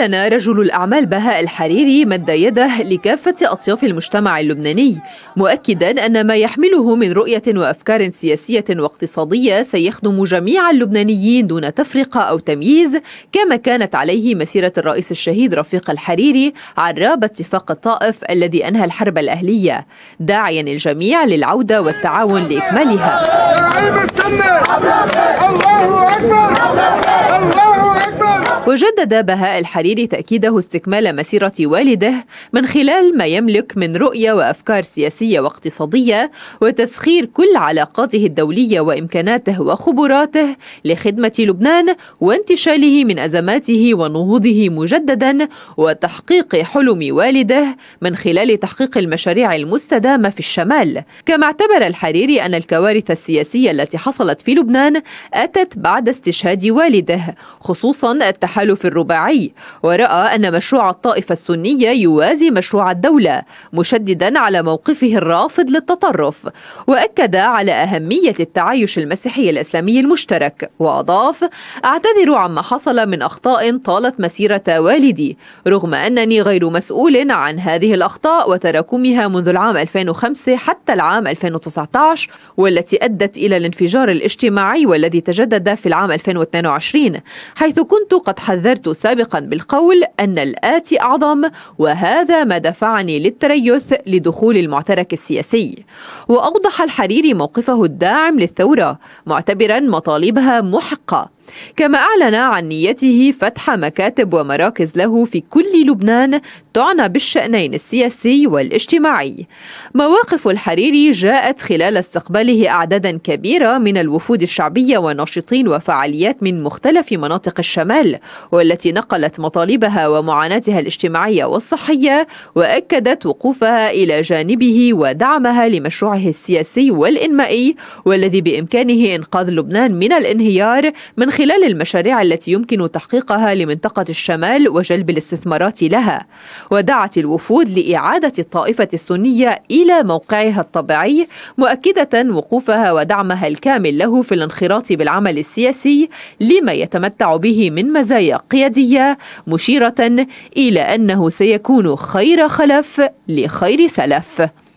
أعلن رجل الأعمال بهاء الحريري مد يده لكافة أطياف المجتمع اللبناني مؤكدا أن ما يحمله من رؤية وأفكار سياسية واقتصادية سيخدم جميع اللبنانيين دون تفرقة أو تمييز كما كانت عليه مسيرة الرئيس الشهيد رفيق الحريري عراب اتفاق الطائف الذي أنهى الحرب الأهلية داعيا الجميع للعودة والتعاون لإكمالها الله أكبر وجدد بهاء الحريري تأكيده استكمال مسيرة والده من خلال ما يملك من رؤية وأفكار سياسية واقتصادية وتسخير كل علاقاته الدولية وإمكاناته وخبراته لخدمة لبنان وانتشاله من أزماته ونهوضه مجددا وتحقيق حلم والده من خلال تحقيق المشاريع المستدامة في الشمال كما اعتبر الحريري أن الكوارث السياسية التي حصلت في لبنان أتت بعد استشهاد والده خصوصا التحالف التحالف الرباعي ورأى أن مشروع الطائفة السنية يوازي مشروع الدولة مشددا على موقفه الرافض للتطرف وأكد على أهمية التعايش المسيحي الإسلامي المشترك وأضاف أعتذر عما حصل من أخطاء طالت مسيرة والدي رغم أنني غير مسؤول عن هذه الأخطاء وتراكمها منذ العام 2005 حتى العام 2019 والتي أدت إلى الانفجار الاجتماعي والذي تجدد في العام 2022 حيث كنت قد حذرت سابقا بالقول أن الآتي أعظم وهذا ما دفعني للتريث لدخول المعترك السياسي وأوضح الحريري موقفه الداعم للثورة معتبرا مطالبها محقة كما أعلن عن نيته فتح مكاتب ومراكز له في كل لبنان تعنى بالشأنين السياسي والاجتماعي مواقف الحريري جاءت خلال استقباله أعدادا كبيرة من الوفود الشعبية وناشطين وفعاليات من مختلف مناطق الشمال والتي نقلت مطالبها ومعاناتها الاجتماعية والصحية وأكدت وقوفها إلى جانبه ودعمها لمشروعه السياسي والإنمائي والذي بإمكانه إنقاذ لبنان من الانهيار من خلال خلال المشاريع التي يمكن تحقيقها لمنطقة الشمال وجلب الاستثمارات لها ودعت الوفود لإعادة الطائفة السنية إلى موقعها الطبيعي مؤكدة وقوفها ودعمها الكامل له في الانخراط بالعمل السياسي لما يتمتع به من مزايا قيادية مشيرة إلى أنه سيكون خير خلف لخير سلف